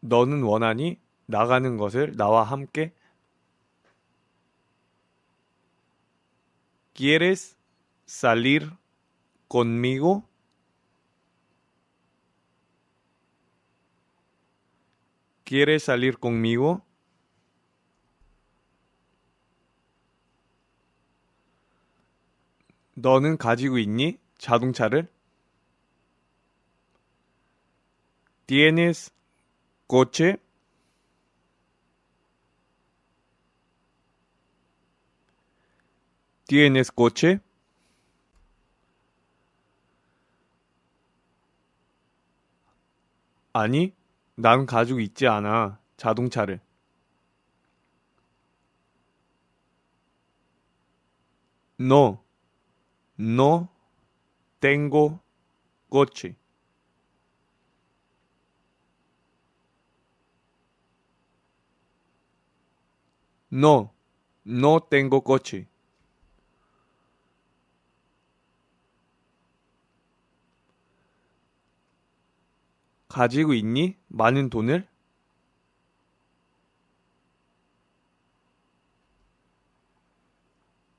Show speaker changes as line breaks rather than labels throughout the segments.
너는 원하니 나가는 것을 나와 함께? ¿Quieres salir conmigo? ¿Quieres salir conmigo? 너는 가지고 있니? 자동차를? ¿Tienes coche, ¿Tienes coche? 아니, 난 가지고 있지 않아. 자동차를. No, no tengo coche. No, no tengo coche. 가지고 있니? 많은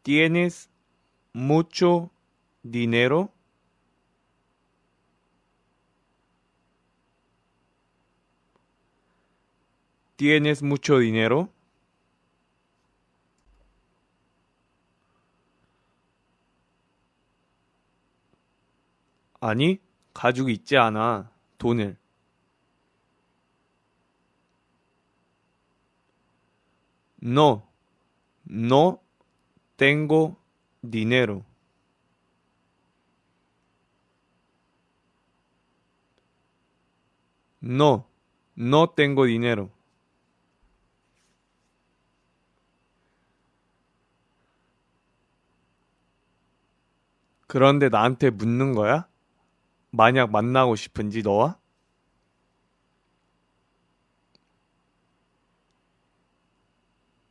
¿Tienes mucho dinero? ¿Tienes mucho dinero? 아니, 가지고 있지 않아. 돈을. No, no tengo dinero. No, no tengo dinero. 그런데 나한테 묻는 거야? 만약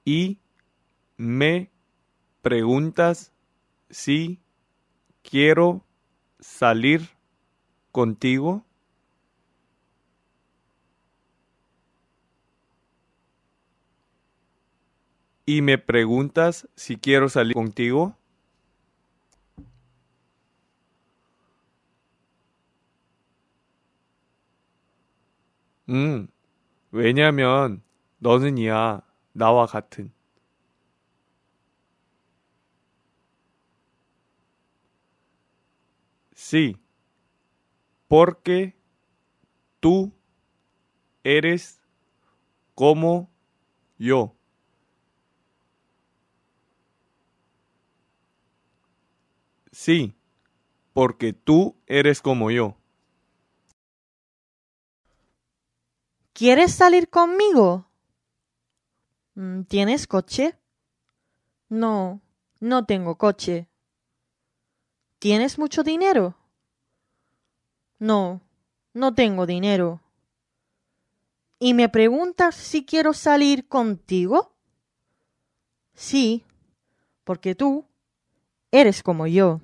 y me preguntas si quiero salir contigo? ¿Y me preguntas si quiero salir contigo? 응. 왜냐면 너는이야 나와 같은. Sí. Porque tú eres como yo. Sí, porque tú eres como yo.
¿Quieres salir conmigo? Mm, ¿Tienes coche? No, no tengo coche. ¿Tienes mucho dinero? No, no tengo dinero. ¿Y me preguntas si quiero salir contigo? Sí, porque tú eres como yo.